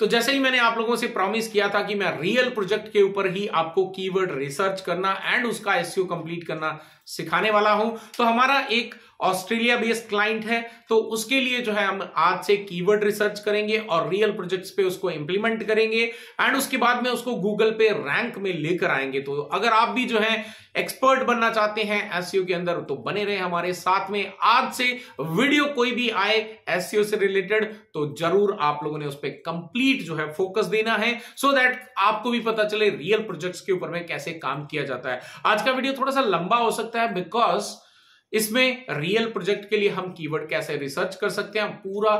तो जैसे ही मैंने आप लोगों से प्रॉमिस किया था कि मैं रियल प्रोजेक्ट के ऊपर ही आपको कीवर्ड रिसर्च करना एंड उसका एस कंप्लीट e करना सिखाने वाला हूं तो हमारा एक ऑस्ट्रेलिया बेस्ड क्लाइंट है तो उसके लिए जो है हम आज से कीवर्ड रिसर्च करेंगे और रियल प्रोजेक्ट्स पे उसको इंप्लीमेंट करेंगे एंड उसके बाद में उसको गूगल पे रैंक में लेकर आएंगे तो अगर आप भी जो है एक्सपर्ट बनना चाहते हैं एस e के अंदर तो बने रहे हमारे साथ में आज से वीडियो कोई भी आए एस e से रिलेटेड तो जरूर आप लोगों ने उस पर कंप्लीट जो है फोकस देना है सो so दैट आपको भी पता चले रियल प्रोजेक्ट्स के ऊपर में कैसे काम किया जाता है आज का वीडियो थोड़ा सा लंबा हो सकता है बिकॉज इसमें रियल प्रोजेक्ट के लिए हम कीवर्ड कैसे रिसर्च कर सकते हैं पूरा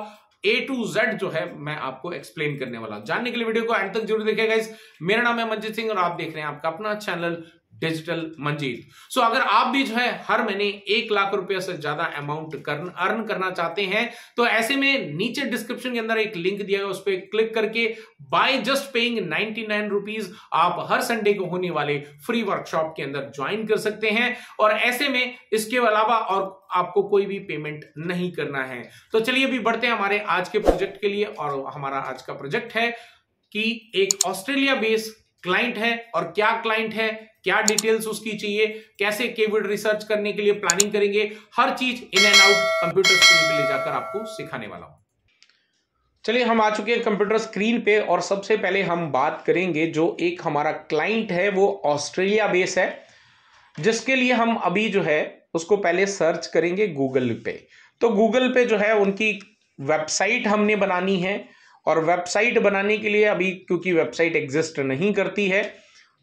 ए टू जेड जो है मैं आपको एक्सप्लेन करने वाला हूं जानने के लिए वीडियो को एंड तक जरूर देखेगा इस मेरा नाम है मंजीत सिंह और आप देख रहे हैं आपका अपना चैनल डिजिटल मंजीत सो अगर आप भी जो है हर महीने एक लाख रुपए से ज्यादा अमाउंट करन, अर्न करना चाहते हैं तो ऐसे में नीचे डिस्क्रिप्शन के अंदर एक लिंक दिया गया उस पर क्लिक करके by just paying ninety nine rupees आप हर संडे को होने वाले फ्री वर्कशॉप के अंदर ज्वाइन कर सकते हैं और ऐसे में इसके अलावा और आपको कोई भी पेमेंट नहीं करना है तो चलिए अभी बढ़ते हैं हमारे आज के प्रोजेक्ट के लिए और हमारा आज का प्रोजेक्ट है कि एक ऑस्ट्रेलिया बेस्ड क्लाइंट है और क्या क्लाइंट है क्या डिटेल्स उसकी चाहिए कैसे केविड रिसर्च करने के लिए प्लानिंग करेंगे हर चीज in and out computer screen पे ले जाकर आपको सिखाने वाला हूं चलिए हम आ चुके हैं कंप्यूटर स्क्रीन पे और सबसे पहले हम बात करेंगे जो एक हमारा क्लाइंट है वो ऑस्ट्रेलिया बेस है जिसके लिए हम अभी जो है उसको पहले सर्च करेंगे गूगल पे तो गूगल पे जो है उनकी वेबसाइट हमने बनानी है और वेबसाइट बनाने के लिए अभी क्योंकि वेबसाइट एग्जिस्ट नहीं करती है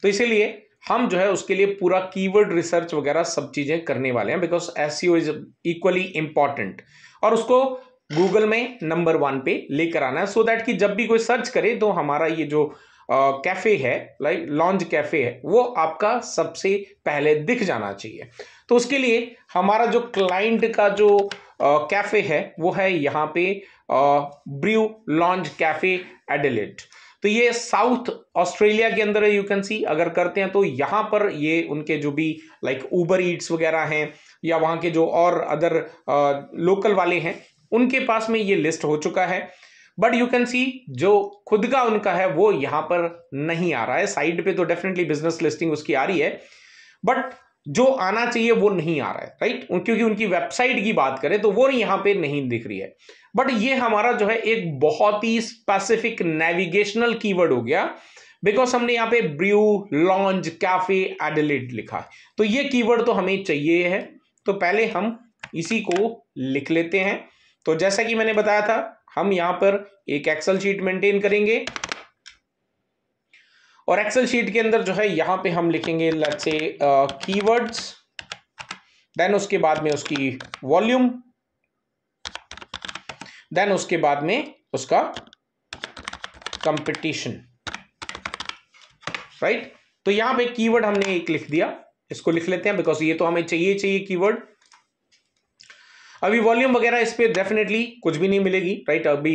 तो इसीलिए हम जो है उसके लिए पूरा कीवर्ड रिसर्च वगैरह सब चीज़ें करने वाले हैं because S is equally important और उसको गूगल में नंबर वन पे लेकर आना है सो so दैट कि जब भी कोई सर्च करे तो हमारा ये जो कैफ़े है लाइक लॉन्च कैफ़े है वो आपका सबसे पहले दिख जाना चाहिए तो उसके लिए हमारा जो क्लाइंट का जो कैफ़े है वो है यहाँ पे ब्रू लॉन्ज कैफ़े एडिलेट तो ये साउथ ऑस्ट्रेलिया के अंदर यू कैन सी अगर करते हैं तो यहाँ पर ये उनके जो भी लाइक ऊबर ईट्स वगैरह हैं या वहाँ के जो और अदर लोकल वाले हैं उनके पास में ये लिस्ट हो चुका है बट यू कैन सी जो खुद का उनका है वो यहाँ पर नहीं आ रहा है साइड पे तो डेफिनेटली बिजनेस लिस्टिंग उसकी आ रही है बट जो आना चाहिए वो नहीं आ रहा है राइट क्योंकि उनकी वेबसाइट की बात करें तो वो यहां पे नहीं दिख रही है बट ये हमारा जो है एक बहुत ही स्पेसिफिक नेविगेशनल कीवर्ड हो गया बिकॉज हमने यहां पे ब्रू लॉन्च कैफे एडलिट लिखा है तो ये कीवर्ड तो हमें चाहिए है तो पहले हम इसी को लिख लेते हैं तो जैसा कि मैंने बताया था हम यहां पर एक एक्सल शीट मेंटेन करेंगे और एक्सेल शीट के अंदर जो है यहां पे हम लिखेंगे लेट्स से कीवर्ड्स देन उसके बाद में उसकी वॉल्यूम देन उसके बाद में उसका कंपटीशन राइट तो यहां पे कीवर्ड हमने एक लिख दिया इसको लिख लेते हैं बिकॉज ये तो हमें चाहिए चाहिए कीवर्ड अभी वॉल्यूम वगैरह इस पर डेफिनेटली कुछ भी नहीं मिलेगी राइट अभी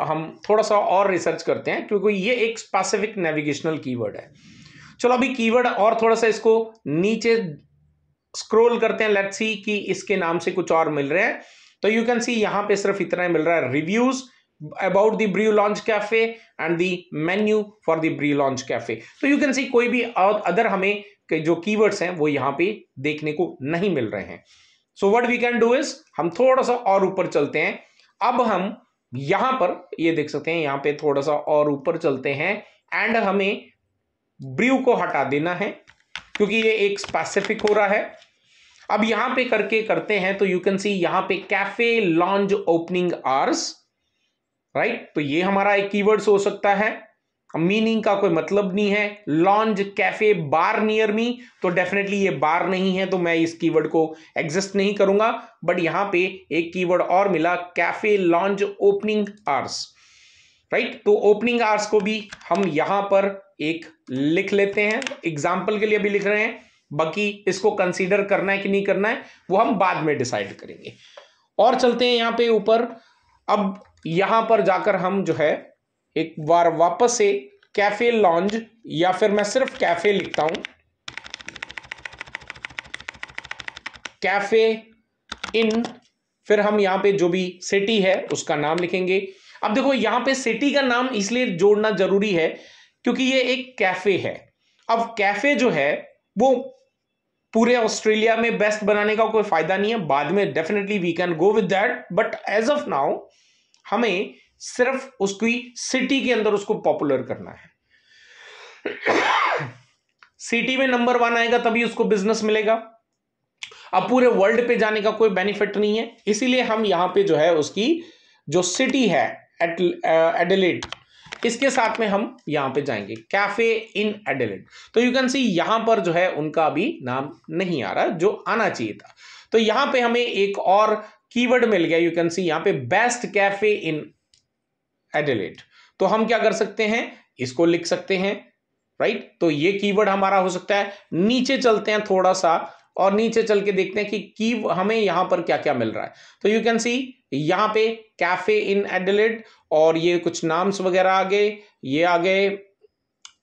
हम थोड़ा सा और रिसर्च करते हैं क्योंकि ये एक स्पेसिफिक नेविगेशनल कीवर्ड है चलो अभी कीवर्ड और थोड़ा सा इसको नीचे स्क्रोल करते हैं लेट्स सी कि इसके नाम से कुछ और मिल रहे हैं तो यू कैन सी यहां पे सिर्फ इतना ही मिल रहा है reviews about the Brio lounge cafe and the menu for the Brew lounge cafe तो यू कैन सी कोई भी अदर हमें जो कीवर्ड्स हैं वो यहां पे देखने को नहीं मिल रहे हैं so what we can do is हम थोड़ा सा और ऊपर चलते हैं अब हम यहां पर ये देख सकते हैं यहां पे थोड़ा सा और ऊपर चलते हैं एंड हमें ब्रू को हटा देना है क्योंकि ये एक स्पेसिफिक हो रहा है अब यहां पे करके करते हैं तो यू कैन सी यहां पे cafe lounge opening hours right तो ये हमारा एक कीवर्ड्स हो सकता है मीनिंग का कोई मतलब नहीं है lounge cafe bar near me तो डेफिनेटली ये बार नहीं है तो मैं इस कीवर्ड को एग्जिस्ट नहीं करूंगा बट यहां पे एक कीवर्ड और मिला cafe lounge opening hours right तो ओपनिंग आर्स को भी हम यहां पर एक लिख लेते हैं एग्जाम्पल के लिए भी लिख रहे हैं बाकी इसको कंसिडर करना है कि नहीं करना है वो हम बाद में डिसाइड करेंगे और चलते हैं यहां पे ऊपर अब यहां पर जाकर हम जो है एक बार वापस से कैफे लॉन्ज या फिर मैं सिर्फ कैफे लिखता हूं कैफे इन फिर हम यहां पे जो भी सिटी है उसका नाम लिखेंगे अब देखो यहां पे सिटी का नाम इसलिए जोड़ना जरूरी है क्योंकि ये एक कैफे है अब कैफे जो है वो पूरे ऑस्ट्रेलिया में बेस्ट बनाने का कोई फायदा नहीं है बाद में definitely we can go with that but as of now हमें सिर्फ उसकी सिटी के अंदर उसको पॉपुलर करना है सिटी में नंबर वन आएगा तभी उसको बिजनेस मिलेगा अब पूरे वर्ल्ड पे जाने का कोई बेनिफिट नहीं है इसीलिए हम यहां पे जो है उसकी जो सिटी है एडिलेड uh, इसके साथ में हम यहां पे जाएंगे कैफे इन एडिलेड तो यू कैन सी यहां पर जो है उनका अभी नाम नहीं आ रहा जो आना चाहिए था तो यहां पे हमें एक और कीवर्ड मिल गया यू कैन सी यहां पे बेस्ट कैफे इन एडेलेट तो हम क्या कर सकते हैं इसको लिख सकते हैं राइट तो ये कीवर्ड हमारा हो सकता है नीचे चलते हैं थोड़ा सा और नीचे चल के देखते हैं कि की हमें यहां पर क्या क्या मिल रहा है तो यू कैन सी यहां पे कैफे इन एडलेड और ये कुछ नाम्स वगैरह आ गए ये आ गए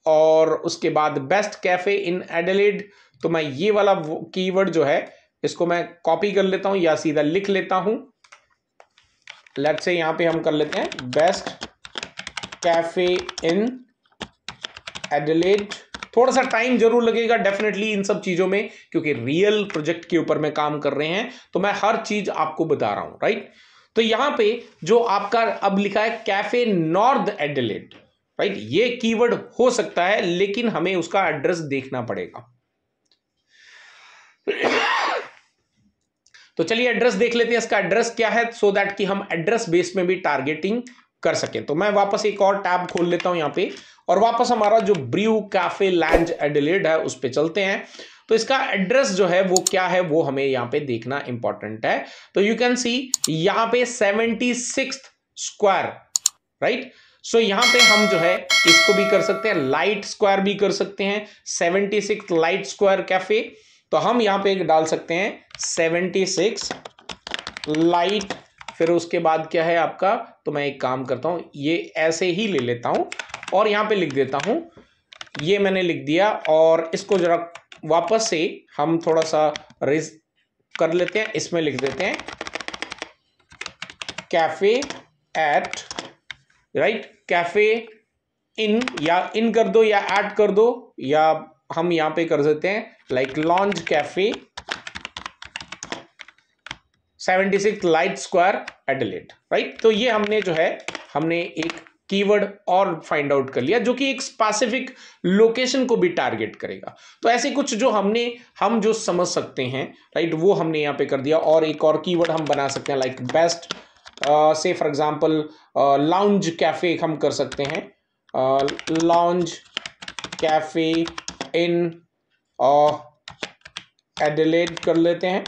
और उसके बाद बेस्ट कैफे इन एडलेड तो मैं ये वाला कीवर्ड जो है इसको मैं कॉपी कर लेता हूं या सीधा लिख लेता हूं लेट से यहाँ पे हम कर लेते हैं बेस्ट कैफे इन एडलेट थोड़ा सा टाइम जरूर लगेगा डेफिनेटली इन सब चीज़ों में क्योंकि रियल प्रोजेक्ट के ऊपर मैं काम कर रहे हैं तो मैं हर चीज़ आपको बता रहा हूं राइट तो यहां पे जो आपका अब लिखा है कैफे नॉर्थ एडलेट राइट ये कीवर्ड हो सकता है लेकिन हमें उसका एड्रेस देखना पड़ेगा तो चलिए एड्रेस देख लेते हैं इसका एड्रेस क्या है सो so दैट कि हम एड्रेस बेस में भी टारगेटिंग कर सकें तो मैं वापस एक और टैब खोल लेता हूं यहां पे और वापस हमारा जो ब्रू कैफे लैंड एडिलेड है उस पर चलते हैं तो इसका एड्रेस जो है वो क्या है वो हमें यहाँ पे देखना इंपॉर्टेंट है तो यू कैन सी यहां पे seventy six square right so यहां पे हम जो है इसको भी कर सकते हैं लाइट स्क्वायर भी कर सकते हैं सेवेंटी लाइट स्क्वायर कैफे तो हम यहाँ पे एक डाल सकते हैं सेवेंटी सिक्स लाइट फिर उसके बाद क्या है आपका तो मैं एक काम करता हूँ ये ऐसे ही ले लेता हूँ और यहाँ पे लिख देता हूँ ये मैंने लिख दिया और इसको ज़रा वापस से हम थोड़ा सा रिज कर लेते हैं इसमें लिख देते हैं cafe at right cafe in या इन कर दो या ऐड कर दो या हम यहाँ पे कर देते हैं like lounge cafe 76 Light Square Adelaide right तो ये हमने जो है हमने एक कीवर्ड और फाइंड आउट कर लिया जो कि एक स्पेसिफिक लोकेशन को भी टारगेट करेगा तो ऐसे कुछ जो हमने हम जो समझ सकते हैं राइट वो हमने यहाँ पे कर दिया और एक और कीवर्ड हम बना सकते हैं लाइक बेस्ट से फॉर एग्जांपल लाउंज कैफे हम कर सकते हैं लाउंज कैफे इन एडलेट कर लेते हैं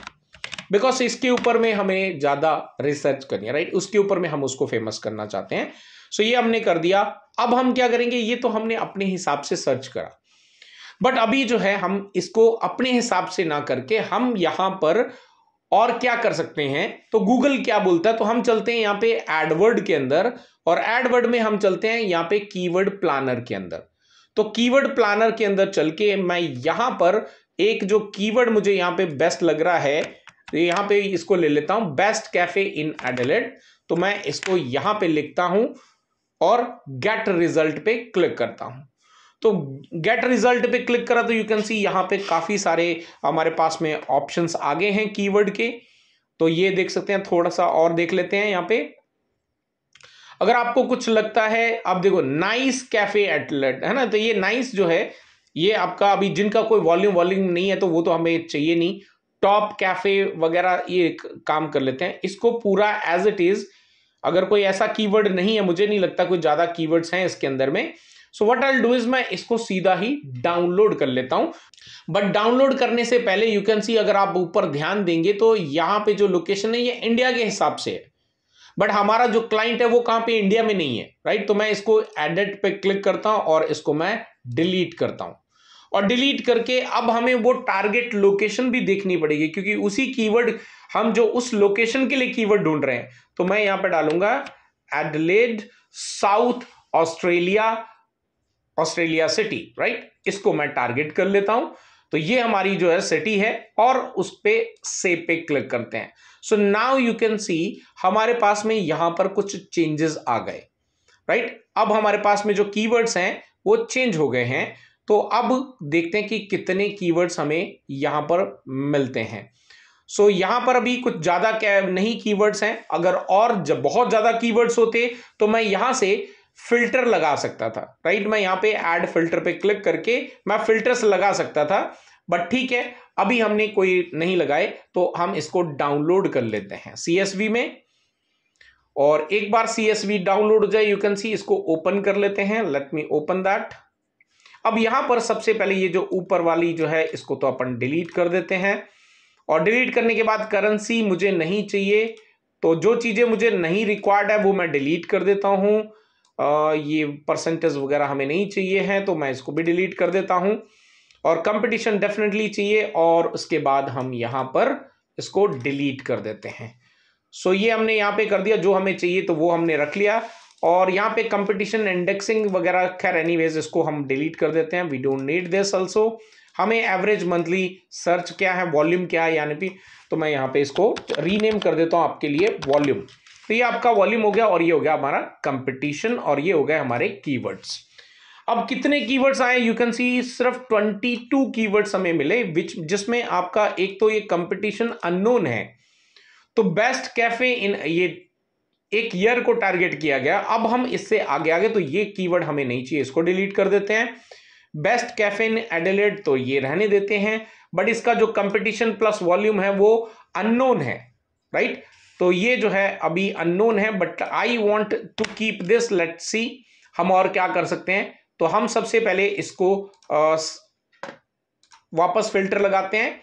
बिकॉज इसके ऊपर में हमें ज़्यादा रिसर्च करनी है राइट उसके ऊपर में हम उसको फेमस करना चाहते हैं सो so, ये हमने कर दिया अब हम क्या करेंगे ये तो हमने अपने हिसाब से सर्च करा बट अभी जो है हम इसको अपने हिसाब से ना करके हम यहां पर और क्या कर सकते हैं तो गूगल क्या बोलता है तो हम चलते हैं यहाँ पे एडवर्ड के अंदर और एडवर्ड में हम चलते हैं यहाँ पे कीवर्ड प्लानर के अंदर तो कीवर्ड प्लानर के अंदर चल के मैं यहां पर एक जो कीवर्ड मुझे यहां पे बेस्ट लग रहा है तो यहां पे इसको ले लेता हूं बेस्ट कैफे इन एडलेट तो मैं इसको यहां पे लिखता हूं और गेट रिजल्ट पे क्लिक करता हूं तो गेट रिजल्ट पे क्लिक करा तो यू कैन सी यहां पे काफ़ी सारे हमारे पास में ऑप्शंस आगे हैं कीवर्ड के तो ये देख सकते हैं थोड़ा सा और देख लेते हैं यहां पे अगर आपको कुछ लगता है आप देखो नाइस कैफे एटलेट है ना तो ये नाइस जो है ये आपका अभी जिनका कोई वॉल्यूम वॉल्यूम नहीं है तो वो तो हमें चाहिए नहीं टॉप कैफे वगैरह ये काम कर लेते हैं इसको पूरा एज इट इज अगर कोई ऐसा कीवर्ड नहीं है मुझे नहीं लगता कोई ज़्यादा कीवर्ड्स हैं इसके अंदर में so what I do is मैं इसको सीधा ही डाउनलोड कर लेता हूं बट डाउनलोड करने से पहले यू कैन सी अगर आप ऊपर ध्यान देंगे तो यहाँ पे जो लोकेशन है ये इंडिया के हिसाब से है बट हमारा जो क्लाइंट है वो कहां पे इंडिया में नहीं है राइट तो मैं इसको एडिट पे क्लिक करता हूं और इसको मैं डिलीट करता हूं और डिलीट करके अब हमें वो टारगेट लोकेशन भी देखनी पड़ेगी क्योंकि उसी कीवर्ड हम जो उस लोकेशन के लिए कीवर्ड ढूंढ रहे हैं तो मैं यहां पर डालूंगा Adelaide South Australia Australia city right इसको मैं टारगेट कर लेता हूं तो ये हमारी जो है सिटी है और उस पर से पे क्लिक करते हैं so now you can see हमारे पास में यहां पर कुछ चेंजेस आ गए राइट right? अब हमारे पास में जो कीवर्ड्स हैं वो चेंज हो गए हैं तो अब देखते हैं कि कितने कीवर्ड्स हमें यहां पर मिलते हैं सो so, यहां पर अभी कुछ ज़्यादा क्या नहीं कीवर्ड्स हैं अगर और जब बहुत ज़्यादा कीवर्ड्स होते तो मैं यहां से फिल्टर लगा सकता था राइट मैं यहाँ पे ऐड फिल्टर पे क्लिक करके मैं फिल्टर्स लगा सकता था बट ठीक है अभी हमने कोई नहीं लगाए तो हम इसको डाउनलोड कर लेते हैं सी में और एक बार सी डाउनलोड हो जाए यू कैन सी इसको ओपन कर लेते हैं लेट मी ओपन दैट अब यहां पर सबसे पहले ये जो ऊपर वाली जो है इसको तो अपन डिलीट कर देते हैं और डिलीट करने के बाद करेंसी मुझे नहीं चाहिए तो जो चीज़ें मुझे नहीं रिक्वायर्ड है वो मैं डिलीट कर देता हूं ये परसेंटेज वगैरह हमें नहीं चाहिए हैं तो मैं इसको भी डिलीट कर देता हूं और कंपटीशन डेफिनेटली चाहिए और उसके बाद हम यहाँ पर इसको डिलीट कर देते हैं सो ये हमने यहाँ पे कर दिया जो हमें चाहिए तो वो हमने रख लिया और यहाँ पे कंपटीशन इंडेक्सिंग वगैरह खैर एनीवेज इसको हम डिलीट कर देते हैं we don't need this also हमें एवरेज मंथली सर्च क्या है वॉल्यूम क्या है यानी भी तो मैं यहाँ पे इसको रीनेम कर देता हूँ आपके लिए वॉल्यूम तो ये आपका वॉल्यूम हो गया और ये हो गया हमारा कंपटीशन और ये हो गए हमारे कीवर्ड्स अब कितने कीवर्ड्स आए यू कैन सी सिर्फ 22 कीवर्ड्स हमें मिले विच जिसमें आपका एक तो ये कंपटीशन अननोन है तो बेस्ट कैफे इन ये एक ईयर को टारगेट किया गया अब हम इससे आगे आगे तो ये कीवर्ड हमें नहीं चाहिए इसको डिलीट कर देते हैं बेस्ट कैफे इन एडेलेड तो ये रहने देते हैं बट इसका जो कंपटीशन प्लस वॉल्यूम है वो अननोन है राइट right? तो ये जो है अभी अननोन है but I want to keep this let see हम और क्या कर सकते हैं तो हम सबसे पहले इसको आ, वापस फिल्टर लगाते हैं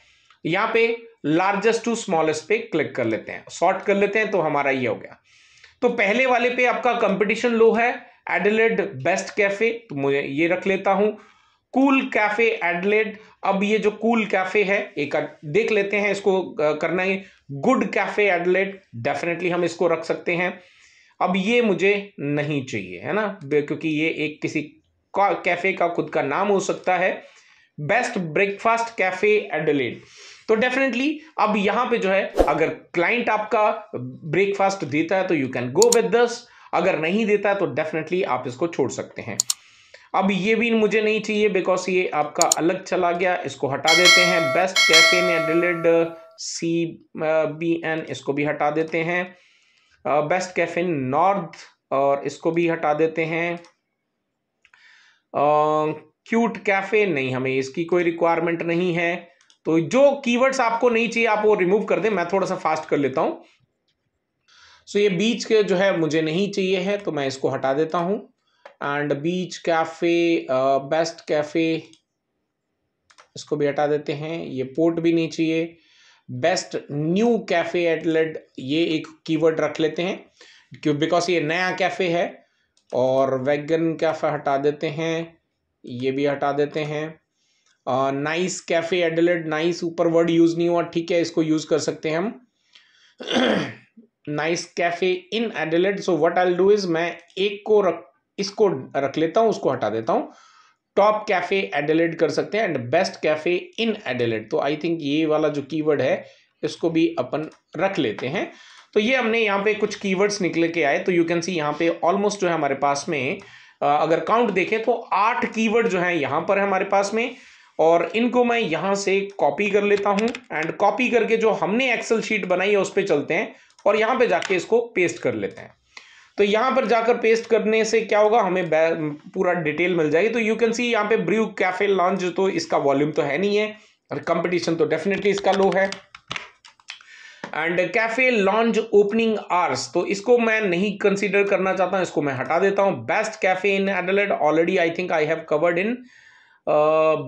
यहां पे लार्जेस्ट टू स्मॉलेस्ट पे क्लिक कर लेते हैं शॉर्ट कर लेते हैं तो हमारा ये हो गया तो पहले वाले पे आपका कंपटीशन लो है एडलेड बेस्ट कैफे तो मुझे ये रख लेता हूं कूल कैफे एडलेट अब ये जो कूल कैफे है एक देख लेते हैं इसको करना है गुड कैफे एडलेट डेफिनेटली हम इसको रख सकते हैं अब ये मुझे नहीं चाहिए है ना क्योंकि ये एक किसी कैफे का खुद का नाम हो सकता है बेस्ट ब्रेकफास्ट कैफे एडलेट तो डेफिनेटली अब यहां पे जो है अगर क्लाइंट आपका ब्रेकफास्ट देता है तो यू कैन गो विद दस अगर नहीं देता है तो डेफिनेटली आप इसको छोड़ सकते हैं अब ये भी मुझे नहीं चाहिए बिकॉज ये आपका अलग चला गया इसको हटा देते हैं best cafe in Adelaide C B N इसको भी हटा देते हैं बेस्ट कैफे नॉर्थ और इसको भी हटा देते हैं क्यूट uh, कैफे नहीं हमें इसकी कोई रिक्वायरमेंट नहीं है तो जो कीवर्ड्स आपको नहीं चाहिए आप वो रिमूव कर दें मैं थोड़ा सा फास्ट कर लेता हूं सो so ये बीच के जो है मुझे नहीं चाहिए है तो मैं इसको हटा देता हूं and beach cafe best cafe इसको भी हटा देते हैं ये पोर्ट भी नहीं चाहिए बेस्ट न्यू कैफ़े एटलेट ये एक कीवर्ड रख लेते हैं क्यों बिकॉज ये नया कैफ़े है और वैगन कैफ़े हटा देते हैं ये भी हटा देते हैं नाइस कैफ़े एडलेट नाइस ऊपर वर्ड यूज़ नहीं हुआ ठीक है इसको यूज़ कर सकते हैं हम nice cafe in Adelaide so what I do is मैं एक को रख इसको रख लेता हूं उसको हटा देता हूं टॉप कैफे एडेलेड कर सकते हैं and best cafe in Adelaide तो आई थिंक ये वाला जो कीवर्ड है इसको भी अपन रख लेते हैं तो ये हमने यहाँ पे कुछ कीवर्ड्स निकल के आए तो यू कैन सी यहाँ पे ऑलमोस्ट जो है हमारे पास में अगर काउंट देखें तो आठ कीवर्ड जो है यहाँ पर है हमारे पास में और इनको मैं यहाँ से कॉपी कर लेता हूँ एंड कॉपी करके जो हमने एक्सेल शीट बनाई है उस पर चलते हैं और यहाँ पे जाके इसको पेस्ट कर लेते हैं तो यहाँ पर जाकर पेस्ट करने से क्या होगा हमें पूरा डिटेल मिल जाएगी तो यू कैन सी यहाँ पे ब्रू कैफे लॉन्च तो इसका वॉल्यूम तो है नहीं है और कंपटीशन तो डेफिनेटली इसका लो है and cafe lounge opening hours तो इसको मैं नहीं कंसिडर करना चाहता इसको मैं हटा देता हूँ best cafe in Adelaide already I think I have covered in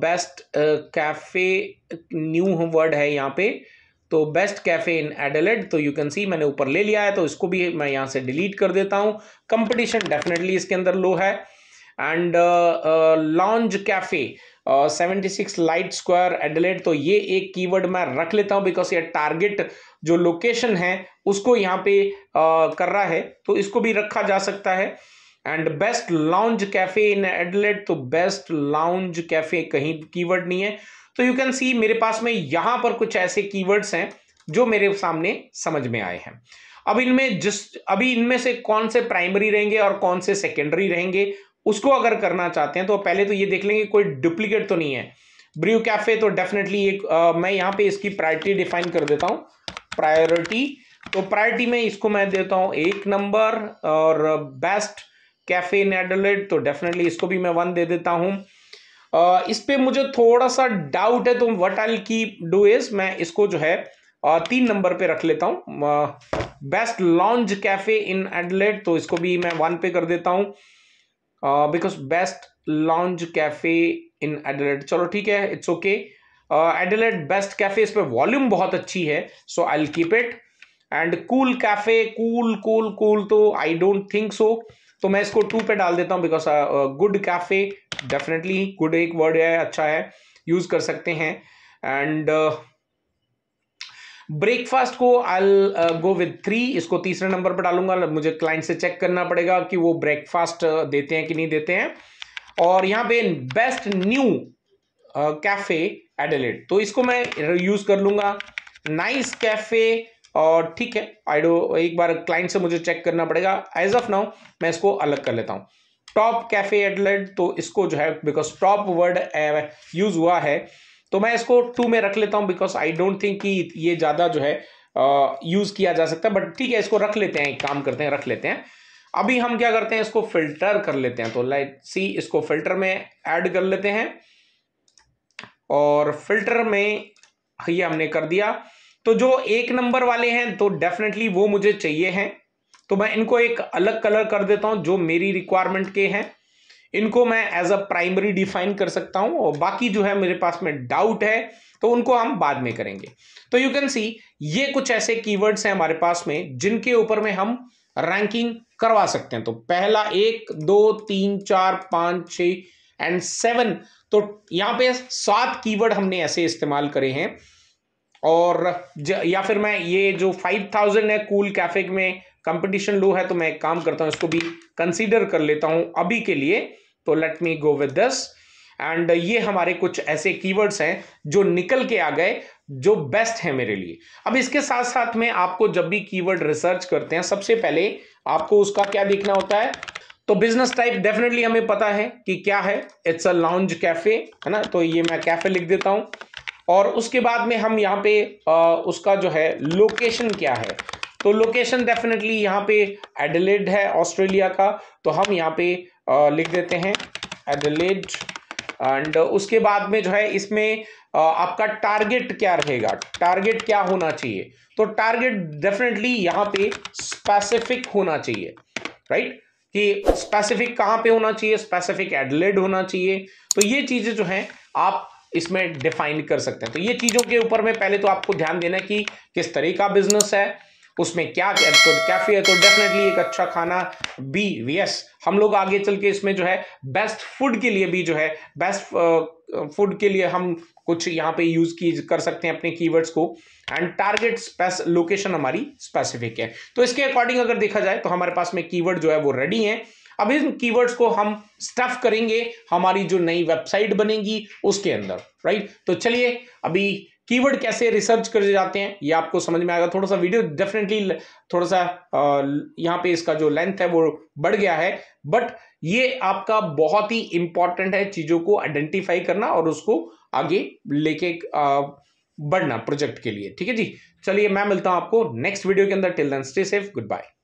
best cafe new word है यहाँ पे तो बेस्ट कैफ़े इन एडलेट तो यू कैन सी मैंने ऊपर ले लिया है तो इसको भी मैं यहाँ से डिलीट कर देता हूँ कंपटीशन डेफिनेटली इसके अंदर लो है and lounge cafe seventy six Light Square Adelaide तो ये एक कीवर्ड मैं रख लेता हूँ बिकॉज ये टारगेट जो लोकेशन है उसको यहाँ पे uh, कर रहा है तो इसको भी रखा जा सकता है and best lounge cafe in Adelaide तो बेस्ट लाउंज कैफे कहीं कीवर्ड नहीं है तो यू कैन सी मेरे पास में यहां पर कुछ ऐसे कीवर्ड्स हैं जो मेरे सामने समझ में आए हैं अब इनमें जिस अभी इनमें से कौन से प्राइमरी रहेंगे और कौन से सेकेंडरी रहेंगे उसको अगर करना चाहते हैं तो पहले तो ये देख लेंगे कोई डुप्लीकेट तो नहीं है ब्रू कैफे तो डेफिनेटली एक आ, मैं यहां पे इसकी प्रायोरिटी डिफाइन कर देता हूं प्रायोरिटी तो प्रायोरिटी में इसको मैं देता हूं एक नंबर और बेस्ट कैफे इन एडोलेट तो डेफिनेटली इसको भी मैं वन दे देता हूँ इस पर मुझे थोड़ा सा डाउट है तो वट आई की डू इज मैं इसको जो है तीन नंबर पे रख लेता हूँ best lounge cafe in Adelaide तो इसको भी मैं वन पे कर देता हूँ because best lounge cafe in Adelaide चलो ठीक है it's okay Adelaide best cafe इस पर वॉल्यूम बहुत अच्छी है so I keep it and cool cafe cool cool cool तो आई डोंट थिंक सो तो मैं इसको टू पे डाल देता हूँ because good cafe definitely good एक वर्ड है अच्छा है यूज़ कर सकते हैं एंड ब्रेकफास्ट uh, को आई गो विद थ्री इसको तीसरे नंबर पर डालूंगा मुझे क्लाइंट से चेक करना पड़ेगा कि वो ब्रेकफास्ट uh, देते हैं कि नहीं देते हैं और यहाँ पे बेस्ट न्यू कैफ़े एडलेट तो इसको मैं यूज़ कर लूंगा नाइस कैफ़े और ठीक है आई डो एक बार क्लाइंट से मुझे चेक करना पड़ेगा एज ऑफ नाउ मैं इसको अलग कर लेता हूँ टॉप कैफे एडलेट तो इसको जो है बिकॉज टॉप वर्ड यूज हुआ है तो मैं इसको टू में रख लेता हूँ बिकॉज आई डोंट थिंक कि ये ज़्यादा जो है यूज़ किया जा सकता है बट ठीक है इसको रख लेते हैं एक काम करते हैं रख लेते हैं अभी हम क्या करते हैं इसको फिल्टर कर लेते हैं तो लाइट सी इसको फिल्टर में ऐड कर लेते हैं और फिल्टर में ये हमने कर दिया तो जो एक नंबर वाले हैं तो डेफिनेटली वो मुझे चाहिए हैं तो मैं इनको एक अलग कलर कर देता हूं जो मेरी रिक्वायरमेंट के हैं इनको मैं एज अ प्राइमरी डिफाइन कर सकता हूं और बाकी जो है मेरे पास में डाउट है तो उनको हम बाद में करेंगे तो यू कैन सी ये कुछ ऐसे कीवर्ड्स हैं हमारे पास में जिनके ऊपर में हम रैंकिंग करवा सकते हैं तो पहला एक दो तीन चार पांच छ एंड सेवन तो यहां पे सात कीवर्ड हमने ऐसे इस्तेमाल करे हैं और या फिर मैं ये जो फाइव थाउजेंड है कूल कैफे में कंपटीशन लो है तो मैं एक काम करता हूँ इसको भी कंसीडर कर लेता हूँ अभी के लिए तो let me go with this and ये हमारे कुछ ऐसे कीवर्ड्स हैं जो निकल के आ गए जो बेस्ट है मेरे लिए अब इसके साथ साथ में आपको जब भी कीवर्ड रिसर्च करते हैं सबसे पहले आपको उसका क्या देखना होता है तो बिजनेस टाइप डेफिनेटली हमें पता है कि क्या है इट्स अ लॉन्ज कैफे है ना तो ये मैं कैफे लिख देता हूं और उसके बाद में हम यहाँ पे आ, उसका जो है लोकेशन क्या है तो लोकेशन डेफिनेटली यहाँ पे एडलेड है ऑस्ट्रेलिया का तो हम यहाँ पे आ, लिख देते हैं एडलेड एंड उसके बाद में जो है इसमें आपका टारगेट क्या रहेगा टारगेट क्या होना चाहिए तो टारगेट डेफिनेटली यहाँ पे स्पेसिफिक होना चाहिए राइट कि स्पेसिफिक कहाँ पे होना चाहिए स्पेसिफिक एडलेड होना चाहिए तो ये चीज़ें जो हैं आप इसमें डिफाइन कर सकते हैं तो ये चीज़ों के ऊपर में पहले तो आपको ध्यान देना है कि किस तरह का बिजनेस है उसमें क्या तो कैफे है तो डेफिनेटली तो एक अच्छा खाना बी यस हम लोग आगे चल के इसमें जो है बेस्ट फूड के लिए भी जो है बेस्ट फूड के लिए हम कुछ यहाँ पे यूज की कर सकते हैं अपने कीवर्ड्स को एंड टारगेट लोकेशन हमारी स्पेसिफिक है तो इसके अकॉर्डिंग अगर देखा जाए तो हमारे पास में कीवर्ड जो है वो रेडी है अब इन कीवर्ड्स को हम स्टफ करेंगे हमारी जो नई वेबसाइट बनेगी उसके अंदर राइट तो चलिए अभी कीवर्ड कैसे रिसर्च कर जाते हैं ये आपको समझ में आएगा थोड़ा सा वीडियो डेफिनेटली थोड़ा सा यहाँ पे इसका जो लेंथ है वो बढ़ गया है बट ये आपका बहुत ही इंपॉर्टेंट है चीज़ों को आइडेंटिफाई करना और उसको आगे लेके बढ़ना प्रोजेक्ट के लिए ठीक है जी चलिए मैं मिलता हूं आपको नेक्स्ट वीडियो के अंदर till then stay safe good bye